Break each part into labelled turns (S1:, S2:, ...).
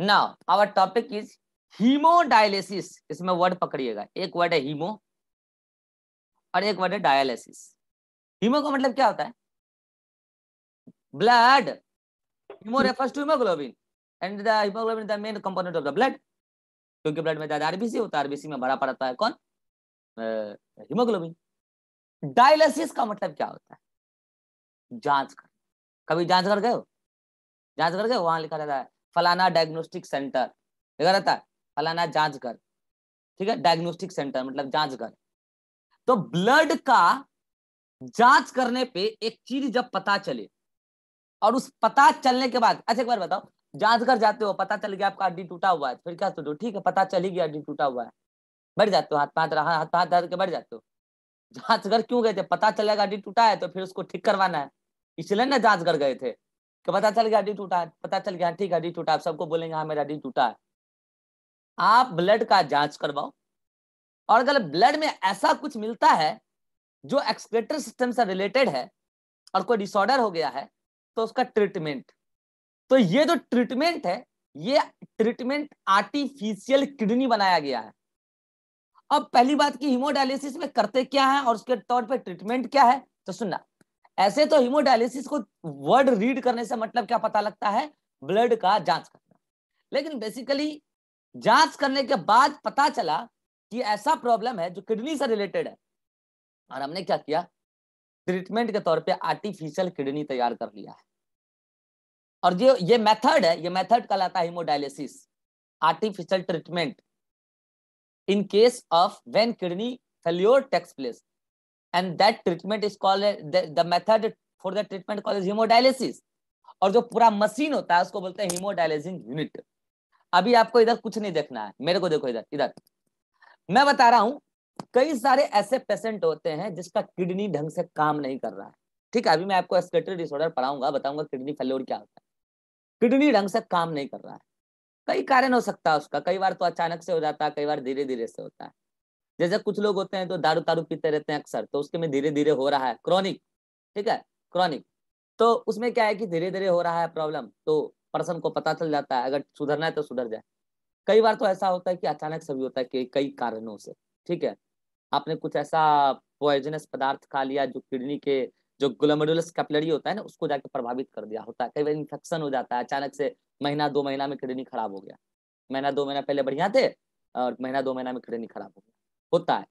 S1: now our topic is hemodialysis इसमें word पकड़िएगा एक वर्ड है हीमो और एक वर्ड है डायलिसिस हीमो का मतलब क्या होता है blood hemo refers to hemoglobin and the hemoglobin the main component of the blood क्योंकि ब्लड में ज्यादा आरबीसी होता है आरबीसी में भरा पड़ता है कौन हीमोग्लोबिन डायलिसिस का मतलब क्या होता है जांच कर कभी जांच कर गए हो जांच कर गए वहां लिखा रहता है फलाना डायग्नोस्टिक सेंटर लिखा रहता है फलाना जांच घर ठीक है डायग्नोस्टिक सेंटर मतलब जांच घर तो ब्लड का जांच करने पे एक चीज जब पता चले और उस पता चलने के बाद अच्छा एक बार बताओ जांच कर जाते हो पता चल गया आपका हड्डी टूटा हुआ है फिर क्या सोचो ठीक है पता चल ही गया हड्डी टूटा हुआ है बढ़ जाते हो हाथ पाथ हाथ पाथ धर के बढ़ जाते हो जांच कर क्यों गए थे पता चलेगा हड्डी टूटा है तो फिर उसको ठीक करवाना है इसलिए ना जांच कर गए थे कि पता चल गया हड्डी टूटा है पता चल गया ठीक हड्डी टूटा आप सबको बोलेंगे हाँ मेरा हड्डी टूटा है आप ब्लड का जांच करवाओ और अगर ब्लड में ऐसा कुछ मिलता है जो एक्सक्रेटर सिस्टम से रिलेटेड है और कोई डिसऑर्डर हो गया है तो उसका ट्रीटमेंट तो ये जो ट्रीटमेंट है ये ट्रीटमेंट आर्टिफिशियल किडनी बनाया गया है अब पहली बात की हिमोडायलिसिस में करते क्या है और उसके तौर पर ट्रीटमेंट क्या है तो सुनना ऐसे तो हिमोडायलिसिस को वर्ड रीड करने से मतलब क्या पता लगता है ब्लड का जांच करना लेकिन बेसिकली जांच करने के बाद पता चला कि ऐसा प्रॉब्लम है जो किडनी से रिलेटेड है और हमने क्या किया ट्रीटमेंट के तौर पे आर्टिफिशियल किडनी तैयार कर लिया है और जो ये मेथड है ये मेथड कहलाता है hemodialysis artificial treatment in case of when kidney failure takes place and that treatment is called the, the method for the treatment called hemodialysis और जो पूरा मशीन होता है उसको बोलते हैं हीमोडायलिसिंग यूनिट अभी आपको इधर कुछ नहीं देखना है मेरे को देखो इधर इधर मैं बता रहा हूँ कई सारे ऐसे पेशेंट होते हैं जिसका किडनी ढंग से काम नहीं कर रहा है ठीक है अभी मैं आपको एस्केटरी डिसऑर्डर पढ़ाऊंगा बताऊंगा किडनी फेलोर क्या होता है किडनी ढंग से काम नहीं कर रहा है कई कारण हो सकता है उसका कई बार तो अचानक से हो जाता है कई बार धीरे धीरे से होता है जैसे कुछ लोग होते हैं तो दारू तारू पीते रहते हैं अक्सर तो उसके में धीरे धीरे हो रहा है क्रॉनिक ठीक है क्रॉनिक तो उसमें क्या है कि धीरे धीरे हो रहा है प्रॉब्लम तो पर्सन को पता चल जाता है अगर सुधरना है तो सुधर जाए कई बार तो ऐसा होता है कि अचानक सभी होता है कि कई कारणों से ठीक है आपने कुछ ऐसा पॉइजनस पदार्थ खा लिया जो किडनी के जो ग्लोमेडुलस कैपलरी होता है ना उसको जाके प्रभावित कर दिया होता है कई बार इन्फेक्शन हो जाता है अचानक से महीना दो महीना में किडनी खराब हो गया महीना दो महीना पहले बढ़िया थे और महीना दो महीना में किडनी खराब हो गया होता है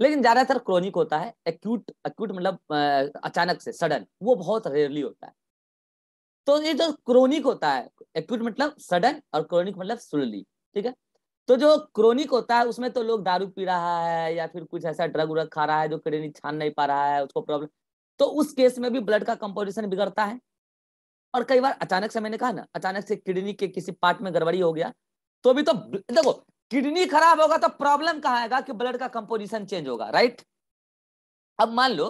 S1: लेकिन ज्यादातर क्रोनिक होता है एक्यूट एक्यूट मतलब अचानक से सडन वो बहुत रेयरली होता है तो ये जो क्रोनिक होता है एक्यूट मतलब सडन और क्रोनिक मतलब सुलली ठीक है तो जो क्रोनिक होता है उसमें तो लोग दारू पी रहा है या फिर कुछ ऐसा ड्रग उड्रग खा रहा है जो किडनी छान नहीं पा रहा है उसको प्रॉब्लम तो उस केस में भी ब्लड का कंपोजिशन बिगड़ता है और कई बार अचानक से मैंने कहा ना अचानक से किडनी के किसी पार्ट में गड़बड़ी हो गया तो भी तो देखो किडनी खराब होगा तो प्रॉब्लम कहा आएगा कि ब्लड का कंपोजिशन चेंज होगा राइट अब मान लो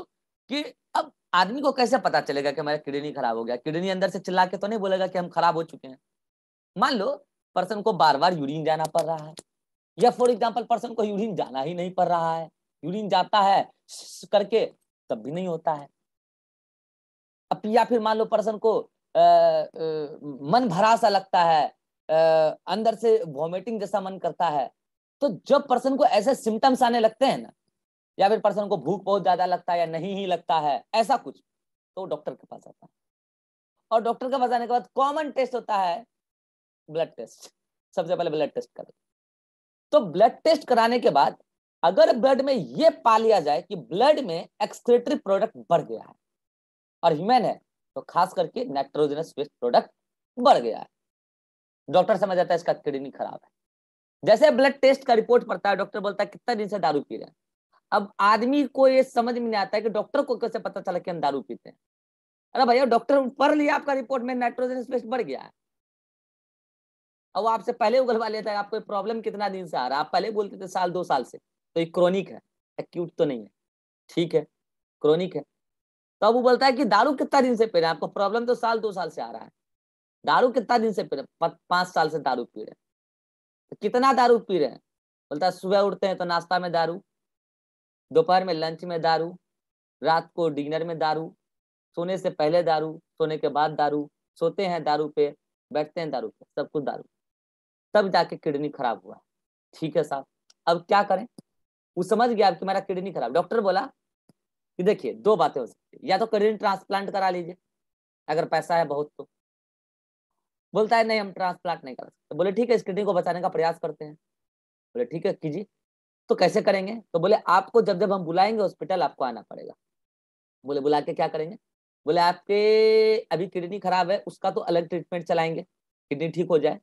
S1: कि अब आदमी को कैसे पता चलेगा कि हमारा किडनी खराब हो गया किडनी अंदर से चिल्ला के तो नहीं बोलेगा कि हम खराब हो चुके हैं मान लो पर्सन को बार बार यूरिन जाना पड़ रहा है या फॉर एग्जाम्पल पर्सन को यूरिन जाना ही नहीं पड़ रहा है यूरिन जाता है करके तब भी नहीं होता है अब या फिर मान लो पर्सन को आ, आ, मन भरा सा लगता है अंदर से वॉमिटिंग जैसा मन करता है तो जब पर्सन को ऐसे सिम्टम्स आने लगते हैं ना या फिर पर्सन को भूख बहुत ज्यादा लगता है या नहीं ही लगता है ऐसा कुछ तो डॉक्टर के पास जाता है और डॉक्टर के पास आने के बाद कॉमन टेस्ट होता है ब्लड टेस्ट सबसे पहले ब्लड टेस्ट करें तो ब्लड टेस्ट कराने के बाद अगर ब्लड में यह पा लिया जाए कि ब्लड में एक्सक्रेटरी प्रोडक्ट बढ़ गया है और ह्यूमन है तो खास करके नाइट्रोजनस वेस्ट प्रोडक्ट बढ़ गया है डॉक्टर समझ जाता है इसका किडनी खराब है जैसे ब्लड टेस्ट का रिपोर्ट पड़ता है डॉक्टर बोलता है कितना दिन से दारू पी रहे हैं अब आदमी को ये समझ में नहीं आता है कि डॉक्टर को कैसे पता चला कि हम दारू पीते हैं अरे भैया डॉक्टर पढ़ लिया आपका रिपोर्ट में नाइट्रोजन स्पेस बढ़ गया है अब आपसे पहले उगलवा लेता है आपको प्रॉब्लम कितना दिन से आ रहा है आप पहले बोलते थे साल दो साल से तो ये क्रोनिक है एक्यूट तो नहीं है ठीक है क्रोनिक है तो अब वो बोलता है कि दारू कितना दिन से पी रहे हैं आपको प्रॉब्लम तो साल दो साल से आ रहा है दारू कितना दिन से पी रहे पांच साल से दारू पी रहे तो कितना दारू पी रहे हैं बोलता है सुबह उठते हैं तो नाश्ता में दारू दोपहर में लंच में दारू रात को डिनर में दारू सोने से पहले दारू सोने के बाद दारू सोते हैं दारू पे बैठते हैं दारू पे सब कुछ दारू तब जाके किडनी खराब हुआ ठीक है साहब अब क्या करें वो समझ गया कि मेरा किडनी खराब डॉक्टर बोला कि देखिए दो बातें हो सकती है या तो किडनी ट्रांसप्लांट करा लीजिए अगर पैसा है बहुत तो बोलता है नहीं हम ट्रांसप्लांट नहीं कर सकते तो बोले ठीक है इस किडनी को बचाने का प्रयास करते हैं बोले ठीक है कीजिए तो कैसे करेंगे तो बोले आपको जब जब हम बुलाएंगे हॉस्पिटल आपको आना पड़ेगा बोले बुला के क्या करेंगे बोले आपके अभी किडनी खराब है उसका तो अलग ट्रीटमेंट चलाएंगे किडनी ठीक हो जाए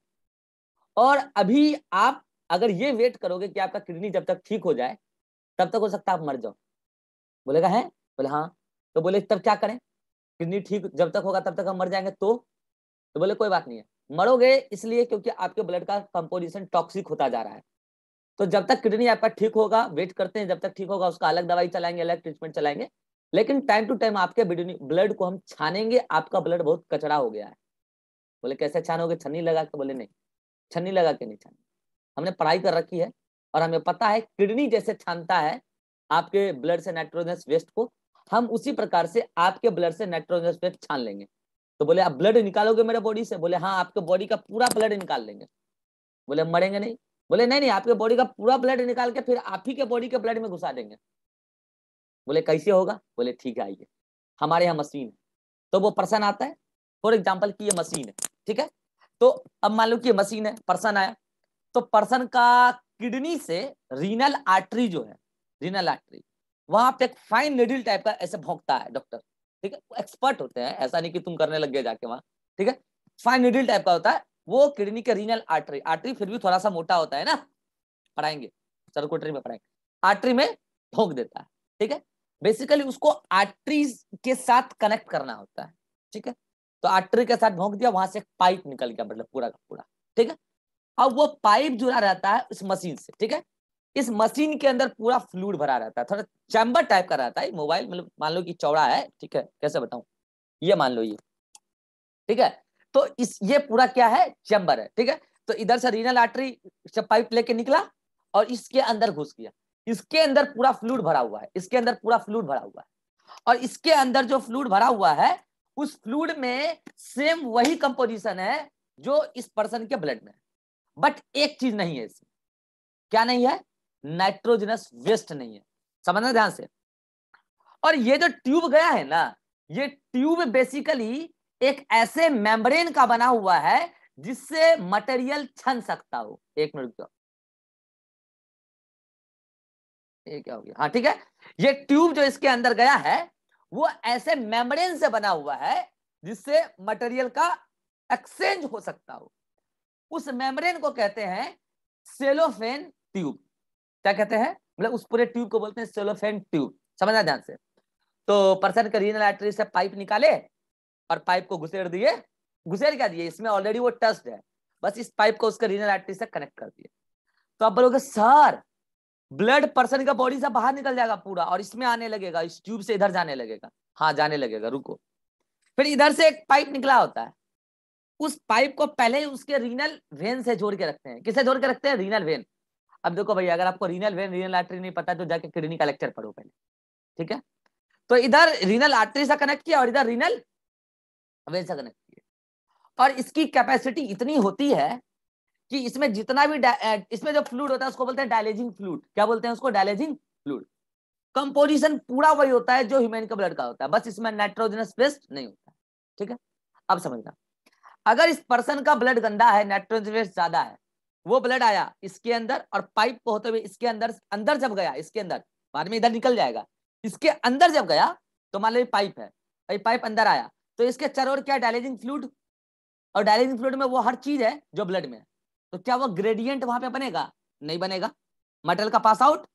S1: और अभी आप अगर ये वेट करोगे कि आपका किडनी जब तक ठीक हो जाए तब तक हो सकता आप मर जाओ बोलेगा है बोले हाँ तो बोले तब क्या करें किडनी ठीक जब तक होगा तब तक हम मर जाएंगे तो तो बोले कोई बात नहीं है मरोगे इसलिए क्योंकि आपके ब्लड का कंपोजिशन टॉक्सिक होता जा रहा है तो जब तक किडनी आपका ठीक होगा वेट करते हैं जब तक ठीक होगा उसका अलग दवाई चलाएंगे अलग ट्रीटमेंट चलाएंगे लेकिन टाइम टू टाइम आपके ब्लड को हम छानेंगे आपका ब्लड बहुत कचरा हो गया है बोले कैसे छानोगे छन्नी लगा के बोले नहीं छन्नी लगा के नहीं छान हमने पढ़ाई कर रखी है और हमें पता है किडनी जैसे छानता है आपके ब्लड से नाइट्रोजनस वेस्ट को हम उसी प्रकार से आपके ब्लड से नाइट्रोजनस वेस्ट छान लेंगे तो बोले आप ब्लड निकालोगे मेरे बॉडी से बोले हाँ आपके बॉडी का पूरा ब्लड निकाल लेंगे बोले मरेंगे नहीं बोले नहीं नहीं आपके बॉडी का पूरा ब्लड निकाल के फिर आप ही के बॉडी के ब्लड में घुसा देंगे बोले कैसे होगा बोले ठीक है आइए हमारे यहाँ मशीन है तो वो पर्सन आता है फॉर एग्जाम्पल की ये मशीन है ठीक है तो अब मान लो कि ये मशीन है पर्सन आया तो पर्सन का किडनी से रीनल आर्टरी जो है रीनल आर्टरी वहां पे एक फाइन नेडिल टाइप का ऐसे भोंकता है डॉक्टर ठीक है एक्सपर्ट होते हैं ऐसा नहीं कि तुम करने लग गए जाके वहां ठीक है फाइन निडिल टाइप का होता है वो किडनी के रीनल आर्टरी आर्टरी फिर भी थोड़ा सा मोटा होता है ना पढ़ाएंगे सर्कुटरी में पढ़ाएंगे आर्टरी में ठोंक देता है ठीक है बेसिकली उसको आर्टरी के साथ कनेक्ट करना होता है ठीक है तो आर्टरी के साथ भोंक दिया वहां से एक पाइप निकल गया मतलब पूरा का पूरा ठीक है अब वो पाइप जुड़ा रहता है उस मशीन से ठीक है इस मशीन के अंदर पूरा फ्लूड भरा रहता है थोड़ा चैम्बर टाइप का रहता है मोबाइल मतलब मान लो कि चौड़ा है ठीक है कैसे बताऊं ये मान लो ये ठीक है तो इस ये पूरा क्या है चैम्बर है ठीक है तो इधर से रीनल आर्टरी पाइप लेके निकला और इसके अंदर घुस गया इसके अंदर पूरा फ्लूड भरा हुआ है इसके अंदर पूरा फ्लूड भरा हुआ है और इसके अंदर जो फ्लूड भरा हुआ है उस फ्लूड में सेम वही कंपोजिशन है जो इस पर्सन के ब्लड में है बट एक चीज नहीं है इसमें क्या नहीं है नाइट्रोजनस वेस्ट नहीं है समझना ध्यान से और ये जो ट्यूब गया है ना ये ट्यूब बेसिकली एक ऐसे मेम्ब्रेन का बना हुआ है जिससे मटेरियल छन सकता हो एक मिनट क्या हो गया हाँ ठीक है ये ट्यूब जो इसके अंदर गया है वो ऐसे मेम्ब्रेन से बना हुआ है जिससे मटेरियल का एक्सचेंज हो सकता हो उस मेम्ब्रेन को कहते हैं सेलोफेन ट्यूब क्या कहते हैं मतलब उस पूरे ट्यूब को बोलते हैं सोलोफेन ट्यूब समझना ध्यान से तो पर्सन रीजनल आर्टरी से पाइप निकाले और पाइप को घुसेर दिए घुसेर क्या दिए इसमें ऑलरेडी वो टस्ट है बस इस पाइप को उसके रीजनल आर्टरी से कनेक्ट कर दिए तो आप बोलोगे सर ब्लड पर्सन का बॉडी से बाहर निकल जाएगा पूरा और इसमें आने लगेगा इस ट्यूब से इधर जाने लगेगा हाँ जाने लगेगा रुको फिर इधर से एक पाइप निकला होता है उस पाइप को पहले ही उसके रीनल वेन से जोड़ के रखते हैं किसे जोड़ के रखते हैं रीनल वेन अब देखो भैया अगर आपको रीनल वेन रीनल आर्टरी नहीं पता तो जाके किडनी का लेक्चर पढ़ो पहले ठीक है तो इधर रीनल आर्टरी से कनेक्ट किया और इधर रीनल वेन से कनेक्ट किया और इसकी कैपेसिटी इतनी होती है कि इसमें जितना भी इसमें जो फ्लूड होता है उसको बोलते हैं डायलेजिंग फ्लूड क्या बोलते हैं उसको डायलेजिंग फ्लूड कंपोजिशन पूरा वही होता है जो ह्यूमन के ब्लड का होता है बस इसमें नाइट्रोजनस वेस्ट नहीं होता ठीक है अब समझना अगर इस पर्सन का ब्लड गंदा है नाइट्रोजन वेस्ट ज्यादा है वो ब्लड आया इसके अंदर और पाइप होते हुए इसके अंदर अंदर जब गया इसके अंदर बाद में इधर निकल जाएगा इसके अंदर जब गया तो मान लो पाइप है भाई पाइप अंदर आया तो इसके चरोर क्या डायलिजिंग फ्लूड और डायलिजिंग फ्लूड में वो हर चीज है जो ब्लड में तो क्या वो ग्रेडियंट वहां पे बनेगा नहीं बनेगा मटेरियल का पास आउट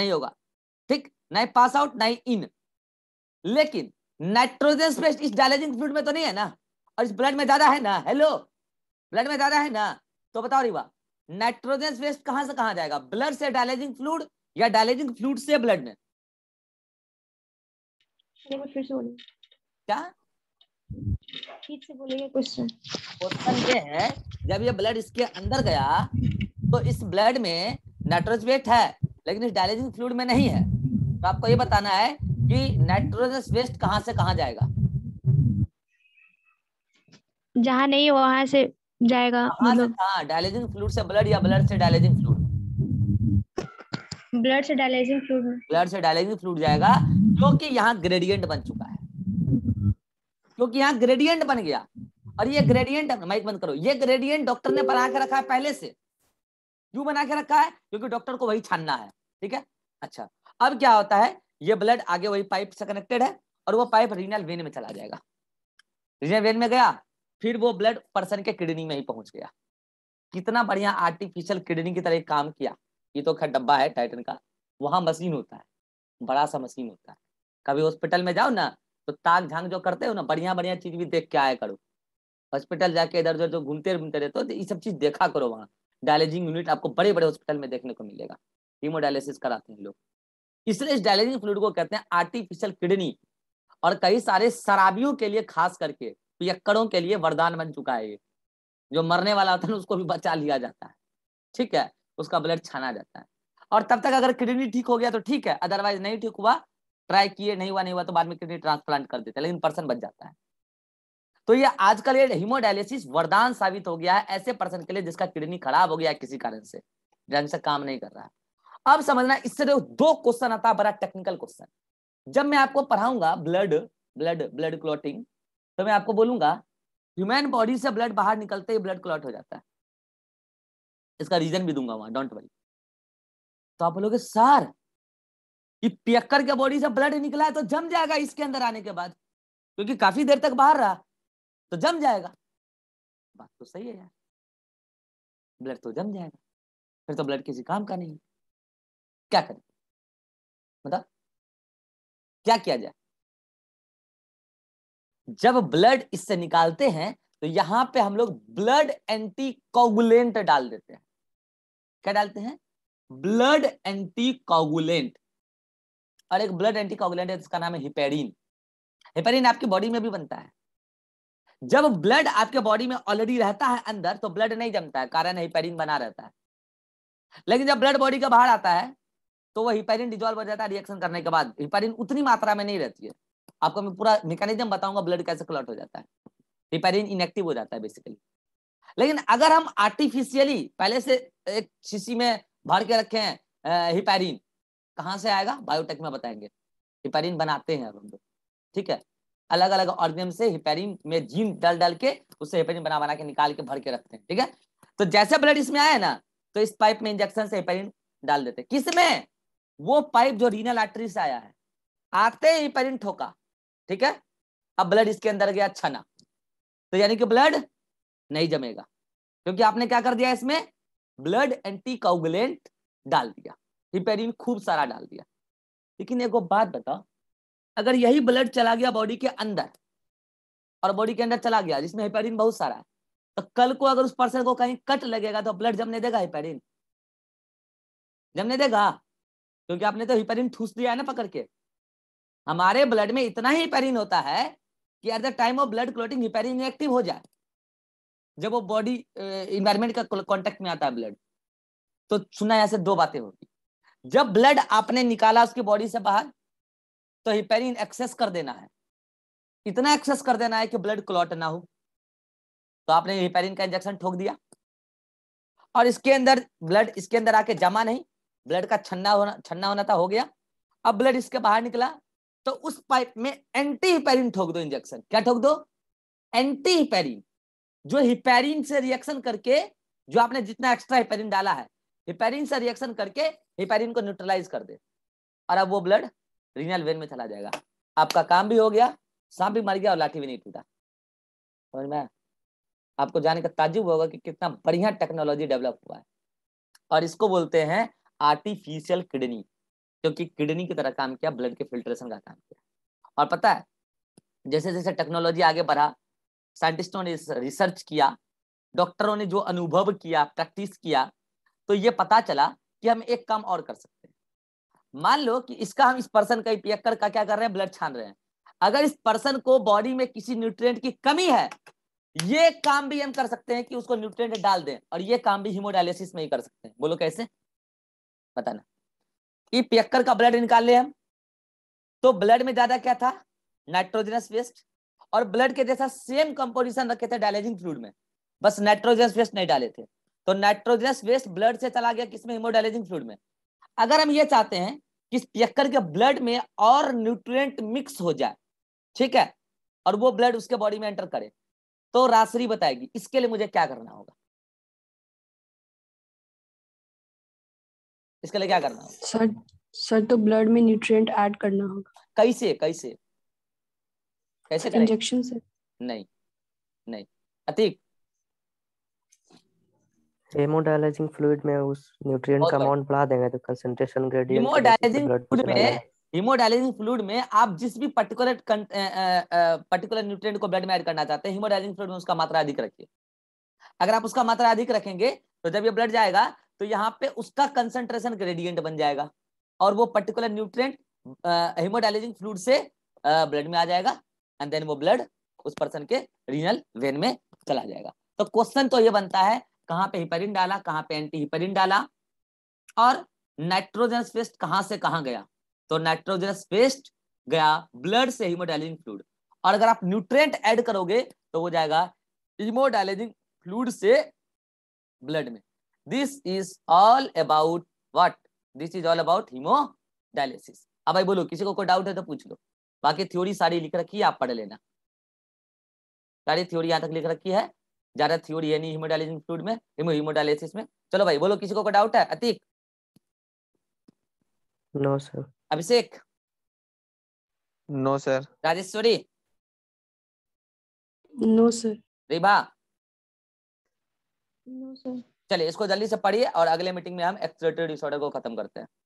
S1: नहीं होगा ठीक ना ही पास आउट ना ही इन लेकिन नाइट्रोजन स्पेस्ट इस डायलिजिंग फ्लूड में तो नहीं है ना और इस ब्लड में ज्यादा है ना हेलो ब्लड में ज्यादा है ना तो बताओ रिवा नाइट्रोजनस वेस्ट कहां से कहां जाएगा ब्लड से डायलाइजिंग फ्लूड या डायलाइजिंग फ्लूड से ब्लड में क्वेश्चन ये है जब ये ब्लड इसके अंदर गया तो इस ब्लड में नाइट्रोजन है लेकिन इस डायलेजिंग फ्लूड में नहीं है तो आपको ये बताना है कि नाइट्रोजनस वेस्ट कहाँ से कहाँ जाएगा जहाँ नहीं वहां से जाएगा हाँ, हाँ, मतलब हां डायलिसिस फ्लूइड से ब्लड या ब्लड से डायलिसिस फ्लूइड ब्लड से डायलिसिस फ्लूइड ब्लड से डायलिसिस फ्लूइड जाएगा क्योंकि यहां ग्रेडिएंट बन चुका है क्योंकि यहां ग्रेडिएंट बन गया और ये ग्रेडियंट माइक बंद करो ये ग्रेडिएंट डॉक्टर ने बना के रखा है पहले से क्यों बना के रखा है क्योंकि डॉक्टर को वही छानना है ठीक है अच्छा अब क्या होता है ये ब्लड आगे वही पाइप से कनेक्टेड है और वो पाइप रीनल वेन में चला जाएगा रीनल वेन में गया फिर वो ब्लड पर्सन के किडनी में ही पहुंच गया कितना बढ़िया आर्टिफिशियल किडनी की तरह काम किया ये तो खैर डब्बा है टाइटन का वहां मशीन होता है बड़ा सा मशीन होता है कभी हॉस्पिटल में जाओ ना तो ताक झांक जो करते हो ना बढ़िया बढ़िया चीज भी देख के आया करो हॉस्पिटल जाके इधर उधर जो घूमते घूमते रहते हो तो ये सब चीज देखा करो वहाँ डायलिजिंग यूनिट आपको बड़े बड़े हॉस्पिटल में देखने को मिलेगा हीमोडायलिसिस कराते हैं लोग इसलिए इस डायलिजिंग फ्लूड को कहते हैं आर्टिफिशियल किडनी और कई सारे शराबियों के लिए खास करके पियक्कड़ों तो के लिए वरदान बन चुका है ये जो मरने वाला होता है उसको भी बचा लिया जाता है ठीक है उसका ब्लड छाना जाता है और तब तक अगर किडनी ठीक हो गया तो ठीक है अदरवाइज नहीं ठीक हुआ ट्राई किए नहीं हुआ नहीं हुआ तो बाद में किडनी ट्रांसप्लांट कर देते हैं लेकिन पर्सन बच जाता है तो ये आजकल ये हिमोडायलिसिस वरदान साबित हो गया है ऐसे पर्सन के लिए जिसका किडनी खराब हो गया है किसी कारण से ढंग से काम नहीं कर रहा है अब समझना इससे तो दो क्वेश्चन आता है बड़ा टेक्निकल क्वेश्चन जब मैं आपको पढ़ाऊंगा ब्लड ब्लड ब्लड क्लोटिंग तो मैं आपको बोलूंगा ह्यूमन बॉडी से ब्लड बाहर निकलते ही ब्लड क्लॉट हो जाता है इसका रीजन भी दूंगा वहां डोंट वरी तो आप बोलोगे सर ये पियक्कर के बॉडी से ब्लड निकला है तो जम जाएगा इसके अंदर आने के बाद क्योंकि काफी देर तक बाहर रहा तो जम जाएगा बात तो सही है यार ब्लड तो जम जाएगा फिर तो ब्लड किसी काम का नहीं क्या करें बता क्या किया जाए जब ब्लड इससे निकालते हैं तो यहां पे हम लोग ब्लड एंटीकोगुलेंट डाल देते हैं क्या डालते हैं ब्लड एंटीकोगुलेंट और एक ब्लड एंटीकोगुलेंट है जिसका नाम है हिपेरिन हिपेरिन आपकी बॉडी में भी बनता है जब ब्लड आपके बॉडी में ऑलरेडी रहता है अंदर तो ब्लड नहीं जमता है कारण हिपेरिन बना रहता है लेकिन जब ब्लड बॉडी का बाहर आता है तो वह हिपेरिन डिजॉल्व हो जाता है रिएक्शन करने के बाद हिपेरिन उतनी मात्रा में नहीं रहती है आपको मैं पूरा मेकानिज्म बताऊंगा ब्लड कैसे क्लॉट हो जाता है रिपेरिन इनएक्टिव हो जाता है बेसिकली लेकिन अगर हम आर्टिफिशियली पहले से एक शीशी में भर के रखे हैं हिपेरिन कहाँ से आएगा बायोटेक में बताएंगे हिपेरिन बनाते हैं अब हम लोग ठीक है अलग अलग ऑर्गेनिज्म से हिपेरिन में जीन डाल डाल के उससे हिपेरिन बना बना के निकाल के भर के रखते हैं ठीक है तो जैसे ब्लड इसमें आया ना तो इस पाइप में इंजेक्शन से हिपेरिन डाल देते हैं किसमें वो पाइप जो रीनल आर्टरी से आया है आते ही हिपेरिन ठोका ठीक है अब ब्लड इसके अंदर गया छना तो यानी कि ब्लड नहीं जमेगा क्योंकि आपने क्या कर दिया इसमें ब्लड एंटी काउगुलेंट डाल दिया हिपेरिन खूब सारा डाल दिया लेकिन एक बात बताओ अगर यही ब्लड चला गया बॉडी के अंदर और बॉडी के अंदर चला गया जिसमें हिपेरिन बहुत सारा है तो कल को अगर उस पर्सन को कहीं कट लगेगा तो ब्लड जमने देगा हिपेरिन जमने देगा क्योंकि आपने तो हिपेरिन ठूस दिया है ना पकड़ के हमारे ब्लड में इतना ही हिपेरिन होता है कि at the time of blood clotting heparin active हो जाए जब वो बॉडी इन्वायरमेंट का कॉन्टेक्ट में आता है ब्लड तो सुना ऐसे से दो बातें होगी जब ब्लड आपने निकाला उसकी बॉडी से बाहर तो हिपेरिन एक्सेस कर देना है इतना एक्सेस कर देना है कि ब्लड क्लॉट ना हो तो आपने हिपेरिन का इंजेक्शन ठोक दिया और इसके अंदर ब्लड इसके अंदर आके जमा नहीं ब्लड का छन्ना होना छन्ना होना था हो गया अब ब्लड इसके बाहर निकला तो उस पाइप में एंटी हिपेरिन ठोक दो इंजेक्शन क्या ठोक दो एंटी हिपेरिन जो हिपेरिन से रिएक्शन करके जो आपने जितना एक्स्ट्रा हिपेरिन डाला है हिपेरिन से रिएक्शन करके हिपेरिन को न्यूट्रलाइज कर दे और अब वो ब्लड रीनल वेन में चला जाएगा आपका काम भी हो गया सांप भी मर गया और लाठी भी नहीं टूटा समझ में आपको जाने का ताजुब होगा कि कितना बढ़िया टेक्नोलॉजी डेवलप हुआ है और इसको बोलते हैं आर्टिफिशियल किडनी क्योंकि किडनी की तरह काम किया ब्लड के फिल्ट्रेशन का काम किया और पता है जैसे जैसे टेक्नोलॉजी आगे बढ़ा साइंटिस्टों ने रिसर्च किया डॉक्टरों ने जो अनुभव किया प्रैक्टिस किया तो ये पता चला कि हम एक काम और कर सकते हैं मान लो कि इसका हम इस पर्सन का पियक्कर का क्या कर रहे हैं ब्लड छान रहे हैं अगर इस पर्सन को बॉडी में किसी न्यूट्रिएंट की कमी है ये काम भी हम कर सकते हैं कि उसको न्यूट्रिएंट डाल दें और ये काम भी हीमोडायलिसिस में ही कर सकते हैं बोलो कैसे बताना कि पियक्कर का ब्लड निकाल ले हम तो ब्लड में ज्यादा क्या था नाइट्रोजनस वेस्ट और ब्लड के जैसा सेम कंपोजिशन रखे थे डायलेजिंग फ्लूड में बस नाइट्रोजनस वेस्ट नहीं डाले थे तो नाइट्रोजनस वेस्ट ब्लड से चला गया किसमें हिमोडाइलेजिंग फ्लूड में अगर हम ये चाहते हैं कि पियक्कर के ब्लड में और न्यूट्रिएंट मिक्स हो जाए ठीक है और वो ब्लड उसके बॉडी में एंटर करे तो राशरी बताएगी इसके लिए मुझे क्या करना होगा इसके लिए क्या करना होगा सर सर तो ब्लड में न्यूट्रिएंट ऐड करना होगा कैसे कैसे कैसे इंजेक्शन से नहीं नहीं अतीक हेमोडायलाइजिंग फ्लूइड में उस न्यूट्रिएंट का अमाउंट बढ़ा देंगे तो कंसंट्रेशन ग्रेडिएंट हेमोडायलाइजिंग फ्लूइड में हीमोडायलिसिस फ्लूड में आप जिस भी पर्टिकुलर पर्टिकुलर न्यूट्रिएंट को ब्लड में ऐड करना चाहते हैं हीमोडायलिसिस फ्लूड में उसका मात्रा अधिक रखिए अगर आप उसका मात्रा अधिक रखेंगे तो जब ये ब्लड जाएगा तो यहाँ पे उसका कंसंट्रेशन ग्रेडियंट बन जाएगा और वो पर्टिकुलर न्यूट्रिएंट हेमोडाइलिजिंग फ्लूड से ब्लड में आ जाएगा एंड देन वो ब्लड उस पर्सन के रीनल वेन में चला जाएगा तो क्वेश्चन तो ये बनता है कहाँ पे हिपरिन डाला कहाँ पे एंटी हिपरिन डाला और नाइट्रोजनस वेस्ट कहाँ से कहाँ गया तो नाइट्रोजनस वेस्ट गया ब्लड से हीमोडाइलिजिंग फ्लूड और अगर आप न्यूट्रेंट एड करोगे तो वो जाएगा हीमोडाइलिजिंग फ्लूड से ब्लड में this is all about what this is all about hemodialysis अब भाई बोलो किसी को कोई डाउट है तो पूछ लो बाकी थ्योरी सारी लिख रखी है आप पढ़ लेना सारी थ्योरी यहाँ तक लिख रखी है ज्यादा थ्योरी है नहीं हीमोडाइलिसिस फ्लूड में हिमोडायलिसिस में चलो भाई बोलो किसी को कोई डाउट है Atiq no sir Abhishek no sir Rajeshwari no sir Ribha no sir चलिए इसको जल्दी से पढ़िए और अगले मीटिंग में हम एक्सलेटरी डिसऑर्डर को खत्म करते हैं